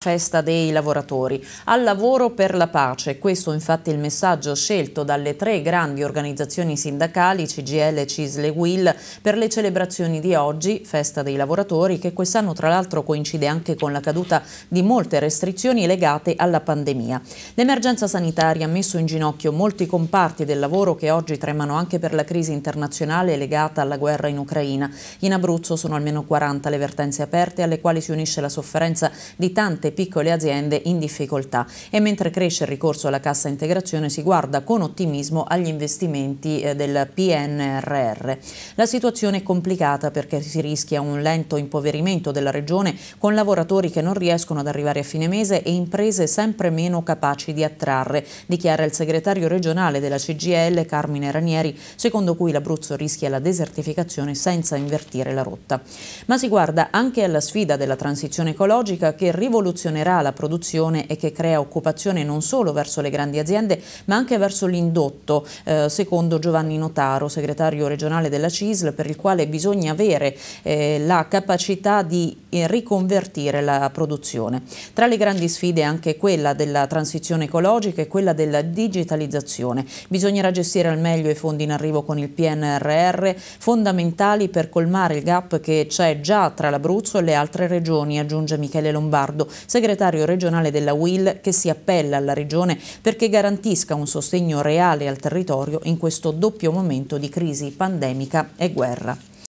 Festa dei lavoratori, al lavoro per la pace, questo infatti è il messaggio scelto dalle tre grandi organizzazioni sindacali CGL, CISL e WIL per le celebrazioni di oggi, Festa dei lavoratori, che quest'anno tra l'altro coincide anche con la caduta di molte restrizioni legate alla pandemia. L'emergenza sanitaria ha messo in ginocchio molti comparti del lavoro che oggi tremano anche per la crisi internazionale legata alla guerra in Ucraina. In Abruzzo sono almeno 40 le vertenze aperte alle quali si unisce la sofferenza di tante tante piccole aziende in difficoltà e mentre cresce il ricorso alla cassa integrazione si guarda con ottimismo agli investimenti eh, del PNRR. La situazione è complicata perché si rischia un lento impoverimento della regione con lavoratori che non riescono ad arrivare a fine mese e imprese sempre meno capaci di attrarre, dichiara il segretario regionale della CGL Carmine Ranieri, secondo cui l'Abruzzo rischia la desertificazione senza invertire la rotta. Ma si guarda anche alla sfida della transizione ecologica che rivoluzionerà rivoluzionerà la produzione e che crea occupazione non solo verso le grandi aziende ma anche verso l'indotto, eh, secondo Giovanni Notaro, segretario regionale della CISL, per il quale bisogna avere eh, la capacità di eh, riconvertire la produzione. Tra le grandi sfide anche quella della transizione ecologica e quella della digitalizzazione. Bisognerà gestire al meglio i fondi in arrivo con il PNRR, fondamentali per colmare il gap che c'è già tra l'Abruzzo e le altre regioni, aggiunge Michele Lombardo, segretario regionale della UIL, che si appella alla Regione perché garantisca un sostegno reale al territorio in questo doppio momento di crisi pandemica e guerra.